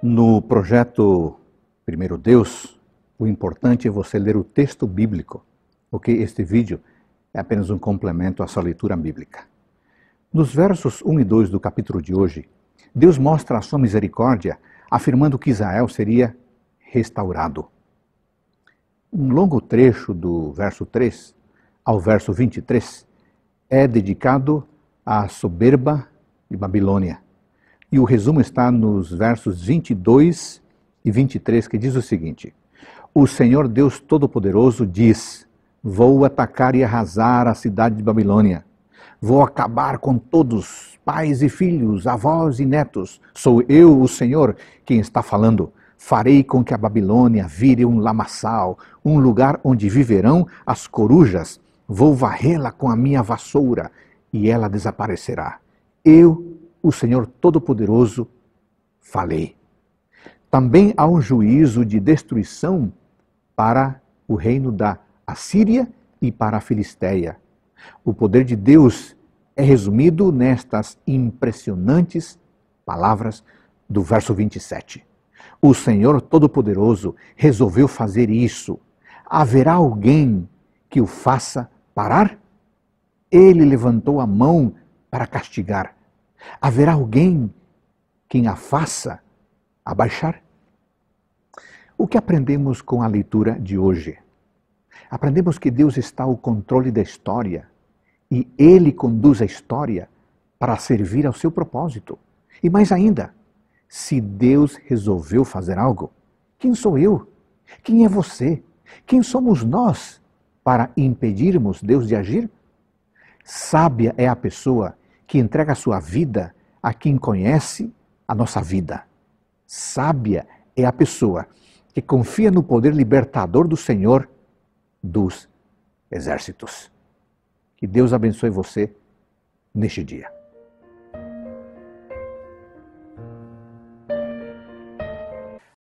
No projeto Primeiro Deus, o importante é você ler o texto bíblico, porque este vídeo é apenas um complemento à sua leitura bíblica. Nos versos 1 e 2 do capítulo de hoje, Deus mostra a sua misericórdia, afirmando que Israel seria restaurado. Um longo trecho do verso 3 ao verso 23 é dedicado à soberba de Babilônia e o resumo está nos versos 22 e 23, que diz o seguinte: O Senhor Deus Todo-Poderoso diz: Vou atacar e arrasar a cidade de Babilônia. Vou acabar com todos, pais e filhos, avós e netos. Sou eu, o Senhor, quem está falando. Farei com que a Babilônia vire um lamaçal, um lugar onde viverão as corujas. Vou varrê-la com a minha vassoura e ela desaparecerá. Eu o Senhor Todo-Poderoso, falei. Também há um juízo de destruição para o reino da Assíria e para a Filisteia. O poder de Deus é resumido nestas impressionantes palavras do verso 27. O Senhor Todo-Poderoso resolveu fazer isso. Haverá alguém que o faça parar? Ele levantou a mão para castigar. Haverá alguém quem a faça abaixar? O que aprendemos com a leitura de hoje? Aprendemos que Deus está ao controle da história e Ele conduz a história para servir ao seu propósito. E mais ainda, se Deus resolveu fazer algo, quem sou eu? Quem é você? Quem somos nós para impedirmos Deus de agir? Sábia é a pessoa que entrega a sua vida a quem conhece a nossa vida. Sábia é a pessoa que confia no poder libertador do Senhor dos exércitos. Que Deus abençoe você neste dia.